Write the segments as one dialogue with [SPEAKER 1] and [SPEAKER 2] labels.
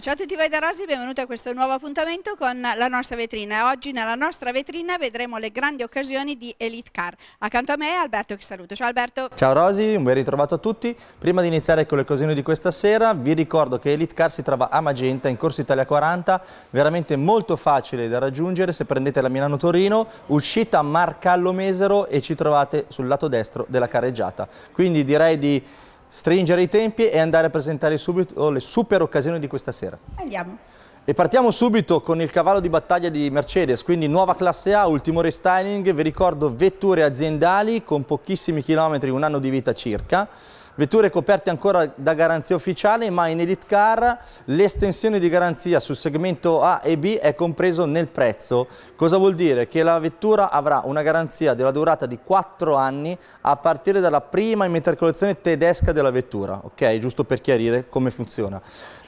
[SPEAKER 1] ciao a tutti voi da Rosi, benvenuti a questo nuovo appuntamento con la nostra vetrina. Oggi nella nostra vetrina vedremo le grandi occasioni di Elite Car. Accanto a me è Alberto che saluto. Ciao Alberto. Ciao Rosi, un ben ritrovato a tutti. Prima di iniziare con le occasioni di questa sera vi ricordo che Elite Car si trova a Magenta in Corso Italia 40, veramente molto facile da raggiungere se prendete la Milano-Torino, uscita Marcallo Mesero e ci trovate sul lato destro della carreggiata. Quindi direi di stringere i tempi e andare a presentare subito le super occasioni di questa sera. Andiamo. E partiamo subito con il cavallo di battaglia di Mercedes, quindi nuova classe A, ultimo restyling, vi ricordo vetture aziendali con pochissimi chilometri, un anno di vita circa vetture coperte ancora da garanzia ufficiale ma in Elite Car l'estensione di garanzia sul segmento A e B è compreso nel prezzo. Cosa vuol dire? Che la vettura avrà una garanzia della durata di 4 anni a partire dalla prima immatricolazione tedesca della vettura, ok? Giusto per chiarire come funziona.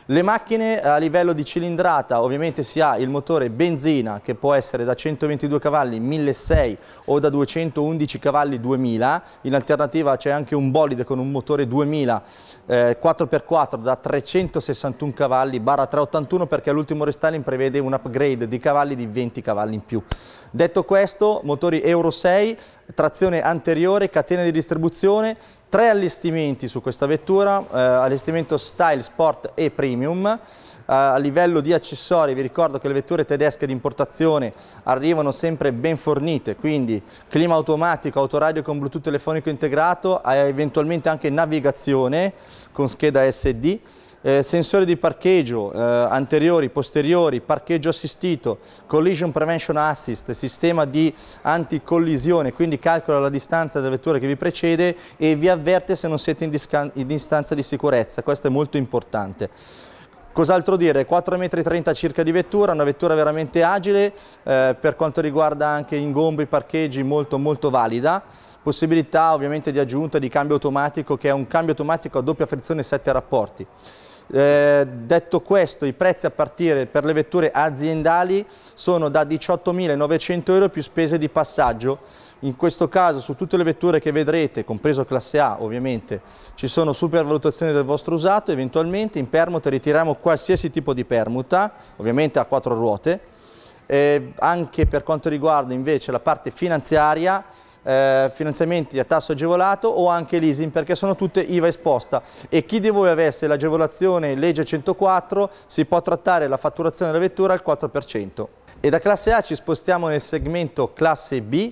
[SPEAKER 1] Le macchine a livello di cilindrata ovviamente si ha il motore benzina che può essere da 122 cavalli 1.600 o da 211 cavalli 2.000, in alternativa c'è anche un bolide con un motore 2.000 eh, 4x4 da 361 cavalli barra 381 perché l'ultimo restyling prevede un upgrade di cavalli di 20 cavalli in più. Detto questo, motori Euro 6, trazione anteriore, catena di distribuzione, tre allestimenti su questa vettura, eh, allestimento Style, Sport e Premium, a livello di accessori vi ricordo che le vetture tedesche di importazione arrivano sempre ben fornite, quindi clima automatico, autoradio con Bluetooth telefonico integrato, eventualmente anche navigazione con scheda SD. Eh, sensori di parcheggio eh, anteriori, posteriori, parcheggio assistito, collision prevention assist, sistema di anticollisione, quindi calcola la distanza della vettura che vi precede e vi avverte se non siete in, in distanza di sicurezza, questo è molto importante. Cos'altro dire? 4,30 m circa di vettura, una vettura veramente agile eh, per quanto riguarda anche ingombri, parcheggi, molto molto valida. Possibilità ovviamente di aggiunta di cambio automatico che è un cambio automatico a doppia frizione e 7 rapporti. Eh, detto questo, i prezzi a partire per le vetture aziendali sono da 18.900 euro più spese di passaggio. In questo caso su tutte le vetture che vedrete, compreso classe A ovviamente, ci sono supervalutazioni del vostro usato, eventualmente in permuta ritiriamo qualsiasi tipo di permuta, ovviamente a quattro ruote. Eh, anche per quanto riguarda invece la parte finanziaria, eh, finanziamenti a tasso agevolato o anche leasing perché sono tutte IVA esposta e chi di voi avesse l'agevolazione legge 104 si può trattare la fatturazione della vettura al 4%. E da classe A ci spostiamo nel segmento classe B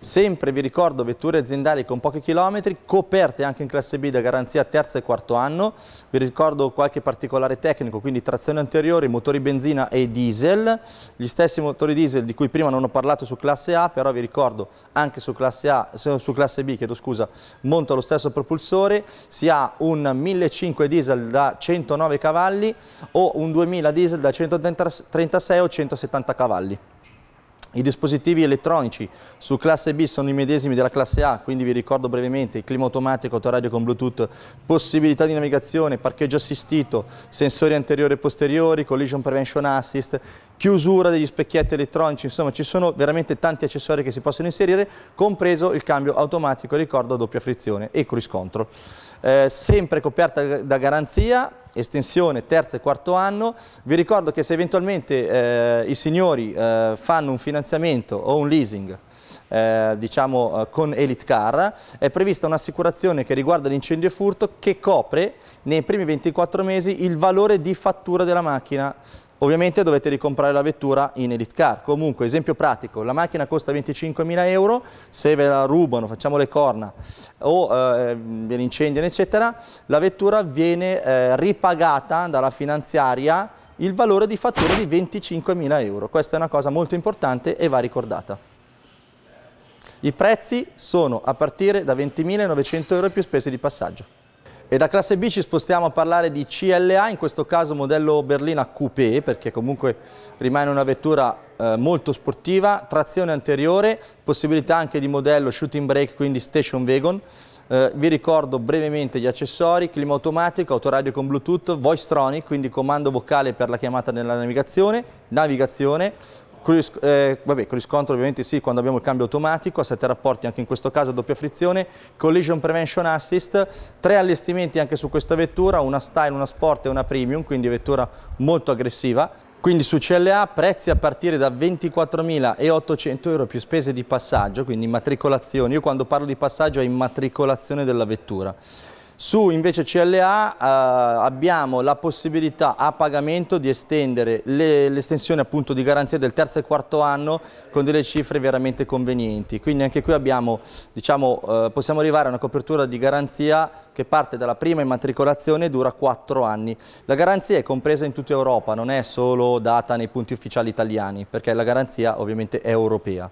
[SPEAKER 1] Sempre vi ricordo vetture aziendali con pochi chilometri, coperte anche in classe B da garanzia terzo e quarto anno. Vi ricordo qualche particolare tecnico, quindi trazione anteriore, motori benzina e diesel. Gli stessi motori diesel di cui prima non ho parlato su classe A, però vi ricordo anche su classe, a, su classe B, chiedo scusa, monta lo stesso propulsore. Si ha un 1500 diesel da 109 cavalli o un 2000 diesel da 136 o 170 cavalli. I dispositivi elettronici su classe B sono i medesimi della classe A, quindi vi ricordo brevemente il clima automatico, autoradio con Bluetooth, possibilità di navigazione, parcheggio assistito, sensori anteriori e posteriori, collision prevention assist, chiusura degli specchietti elettronici, insomma ci sono veramente tanti accessori che si possono inserire, compreso il cambio automatico, ricordo, doppia frizione e cruise Eh, sempre coperta da garanzia, estensione terzo e quarto anno. Vi ricordo che se eventualmente eh, i signori eh, fanno un finanziamento o un leasing eh, diciamo eh, con Elite Car è prevista un'assicurazione che riguarda l'incendio e furto che copre nei primi 24 mesi il valore di fattura della macchina Ovviamente dovete ricomprare la vettura in Elite Car. Comunque, esempio pratico, la macchina costa 25.000 euro, se ve la rubano, facciamo le corna o eh, ve l'incendiano, eccetera, la vettura viene eh, ripagata dalla finanziaria il valore di fattura di 25.000 euro. Questa è una cosa molto importante e va ricordata. I prezzi sono a partire da 20.900 euro più spese di passaggio. E da classe B ci spostiamo a parlare di CLA, in questo caso modello berlina coupé, perché comunque rimane una vettura eh, molto sportiva, trazione anteriore, possibilità anche di modello shooting brake, quindi station wagon. Eh, vi ricordo brevemente gli accessori, clima automatico, autoradio con Bluetooth, voice tronic, quindi comando vocale per la chiamata nella navigazione, navigazione con, eh, vabbè, con riscontro ovviamente sì, quando abbiamo il cambio automatico, a 7 rapporti anche in questo caso a doppia frizione, collision prevention assist, tre allestimenti anche su questa vettura, una style, una sport e una premium, quindi vettura molto aggressiva. Quindi su CLA prezzi a partire da 24.800 euro più spese di passaggio, quindi immatricolazione. Io quando parlo di passaggio è immatricolazione della vettura. Su invece CLA eh, abbiamo la possibilità a pagamento di estendere l'estensione le, di garanzia del terzo e quarto anno con delle cifre veramente convenienti. Quindi anche qui abbiamo, diciamo, eh, possiamo arrivare a una copertura di garanzia che parte dalla prima immatricolazione e dura quattro anni. La garanzia è compresa in tutta Europa, non è solo data nei punti ufficiali italiani, perché la garanzia ovviamente è europea.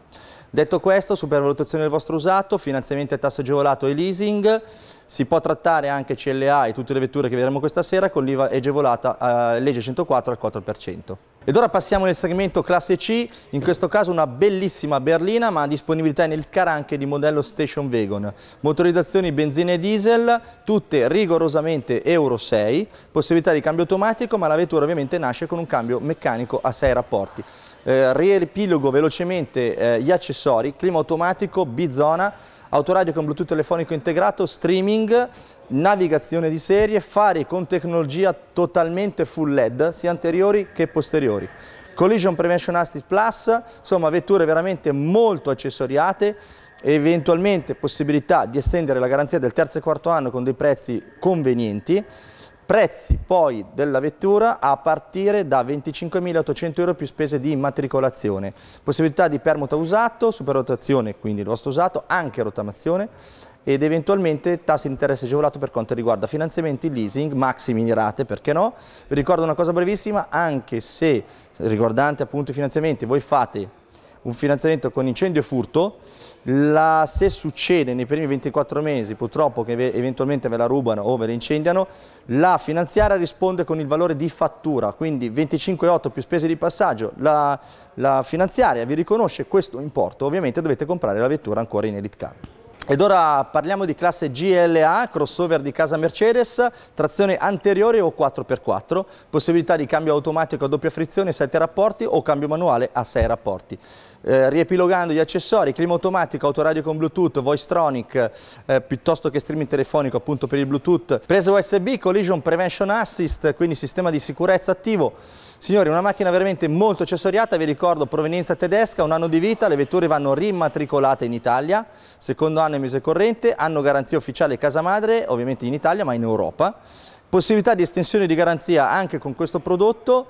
[SPEAKER 1] Detto questo, supervalutazione del vostro usato, finanziamenti a tasso agevolato e leasing, si può trattare anche CLA e tutte le vetture che vedremo questa sera con l'IVA agevolata a eh, legge 104 al 4%. Ed ora passiamo nel segmento classe C, in questo caso una bellissima berlina ma disponibilità nel car anche di modello Station Wagon. Motorizzazioni benzina e diesel, tutte rigorosamente Euro 6, possibilità di cambio automatico ma la vettura ovviamente nasce con un cambio meccanico a 6 rapporti. Eh, riepilogo velocemente eh, gli accessori, clima automatico, bizona, autoradio con bluetooth telefonico integrato, streaming, navigazione di serie, fari con tecnologia totalmente full LED, sia anteriori che posteriori. Collision Prevention Assist Plus, insomma vetture veramente molto accessoriate, eventualmente possibilità di estendere la garanzia del terzo e quarto anno con dei prezzi convenienti, Prezzi poi della vettura a partire da 25.800 euro più spese di immatricolazione. Possibilità di permuta usato, superrotazione, quindi il vostro usato, anche rotamazione ed eventualmente tassi di interesse agevolato per quanto riguarda finanziamenti, leasing, maxi mini rate, perché no? Vi ricordo una cosa brevissima, anche se riguardante appunto i finanziamenti voi fate un finanziamento con incendio e furto, la, se succede nei primi 24 mesi purtroppo che eventualmente ve la rubano o ve la incendiano, la finanziaria risponde con il valore di fattura, quindi 25,8 più spese di passaggio, la, la finanziaria vi riconosce questo importo, ovviamente dovete comprare la vettura ancora in Elite Car. Ed ora parliamo di classe GLA, crossover di casa Mercedes, trazione anteriore o 4x4, possibilità di cambio automatico a doppia frizione 7 rapporti o cambio manuale a 6 rapporti. Eh, riepilogando gli accessori, clima automatico, autoradio con Bluetooth, voice tronic, eh, piuttosto che streaming telefonico appunto per il Bluetooth, presa USB, collision prevention assist, quindi sistema di sicurezza attivo, Signori, una macchina veramente molto accessoriata, vi ricordo provenienza tedesca, un anno di vita, le vetture vanno rimatricolate in Italia, secondo anno e mese corrente, hanno garanzia ufficiale casa madre, ovviamente in Italia ma in Europa. Possibilità di estensione di garanzia anche con questo prodotto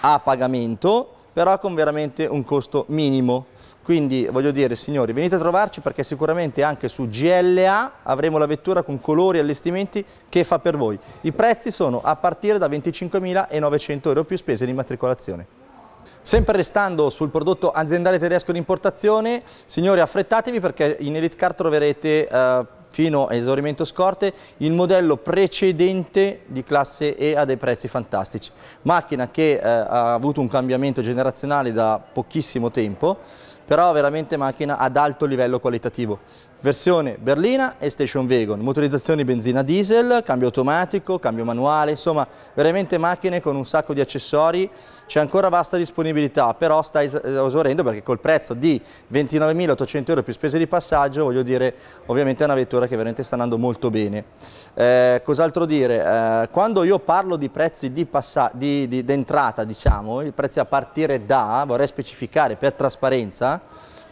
[SPEAKER 1] a pagamento, però con veramente un costo minimo. Quindi voglio dire signori venite a trovarci perché sicuramente anche su GLA avremo la vettura con colori e allestimenti che fa per voi. I prezzi sono a partire da 25.900 euro più spese di matricolazione. Sempre restando sul prodotto aziendale tedesco di importazione, signori affrettatevi perché in Elite Car troverete eh, fino a esaurimento scorte il modello precedente di classe E a dei prezzi fantastici. Macchina che eh, ha avuto un cambiamento generazionale da pochissimo tempo però veramente macchina ad alto livello qualitativo. Versione berlina e station wagon, motorizzazione benzina diesel, cambio automatico, cambio manuale, insomma veramente macchine con un sacco di accessori, c'è ancora vasta disponibilità, però sta eh, esaurendo perché col prezzo di 29.800 euro più spese di passaggio, voglio dire, ovviamente è una vettura che veramente sta andando molto bene. Eh, cos'altro dire? Eh, quando io parlo di prezzi di, di, di, d'entrata, diciamo, i prezzi a partire da, vorrei specificare per trasparenza,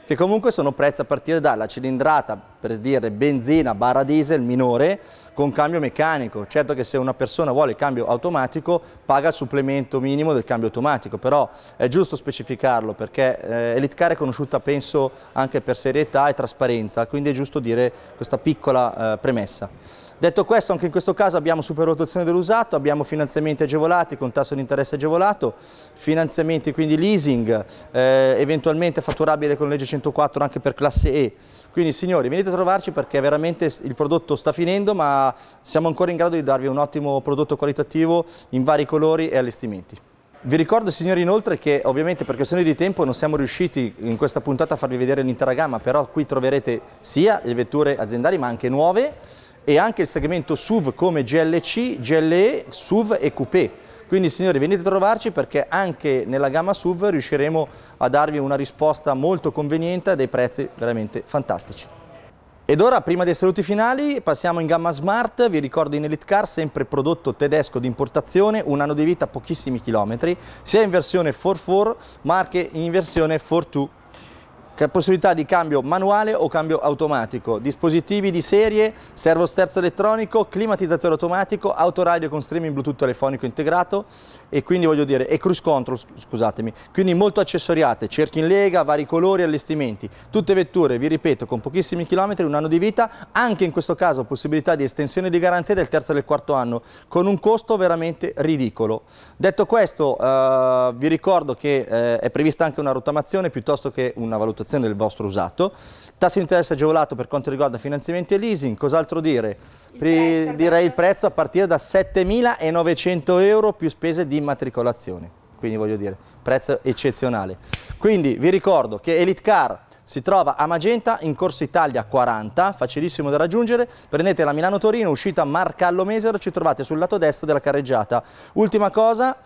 [SPEAKER 1] che comunque sono prezzi a partire dalla cilindrata per dire benzina barra diesel minore con cambio meccanico. Certo che se una persona vuole il cambio automatico paga il supplemento minimo del cambio automatico, però è giusto specificarlo perché eh, Car è conosciuta penso anche per serietà e trasparenza, quindi è giusto dire questa piccola eh, premessa. Detto questo, anche in questo caso abbiamo superrotazione dell'usato, abbiamo finanziamenti agevolati con tasso di interesse agevolato, finanziamenti quindi leasing, eh, eventualmente fatturabile con legge 104 anche per classe E. Quindi signori, venite trovarci perché veramente il prodotto sta finendo ma siamo ancora in grado di darvi un ottimo prodotto qualitativo in vari colori e allestimenti. Vi ricordo signori inoltre che ovviamente per questioni di tempo non siamo riusciti in questa puntata a farvi vedere l'intera gamma, però qui troverete sia le vetture aziendali ma anche nuove e anche il segmento SUV come GLC, GLE, SUV e Coupé. Quindi signori venite a trovarci perché anche nella gamma SUV riusciremo a darvi una risposta molto conveniente a dei prezzi veramente fantastici. Ed ora, prima dei saluti finali, passiamo in gamma smart. Vi ricordo in Elite Car, sempre prodotto tedesco di importazione, un anno di vita pochissimi chilometri, sia in versione 4x4 ma anche in versione 4x2 possibilità di cambio manuale o cambio automatico, dispositivi di serie, servo sterzo elettronico, climatizzatore automatico, autoradio con streaming bluetooth telefonico integrato e quindi voglio dire, e cruise control, scusatemi, quindi molto accessoriate, cerchi in lega, vari colori, allestimenti, tutte vetture, vi ripeto, con pochissimi chilometri, un anno di vita, anche in questo caso possibilità di estensione di garanzia del terzo e del quarto anno, con un costo veramente ridicolo. Detto questo, eh, vi ricordo che eh, è prevista anche una rottamazione piuttosto che una valutazione valorizzazione del vostro usato. Tasso di interesse agevolato per quanto riguarda finanziamenti e leasing, cos'altro dire? Il prezzo, direi il prezzo a partire da 7.900 euro più spese di immatricolazione, quindi voglio dire, prezzo eccezionale. Quindi vi ricordo che Elite Car si trova a Magenta in Corso Italia 40, facilissimo da raggiungere, prendete la Milano-Torino, uscita Marcallo-Mesero, ci trovate sul lato destro della carreggiata. Ultima cosa,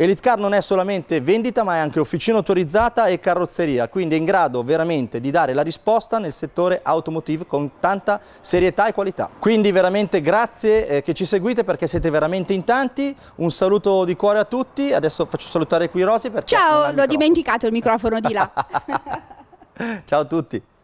[SPEAKER 1] Elite Car non è solamente vendita ma è anche officina autorizzata e carrozzeria, quindi è in grado veramente di dare la risposta nel settore automotive con tanta serietà e qualità. Quindi veramente grazie eh, che ci seguite perché siete veramente in tanti, un saluto di cuore a tutti, adesso faccio salutare qui Rosy perché... Ciao, l'ho dimenticato il microfono di là. Ciao a tutti.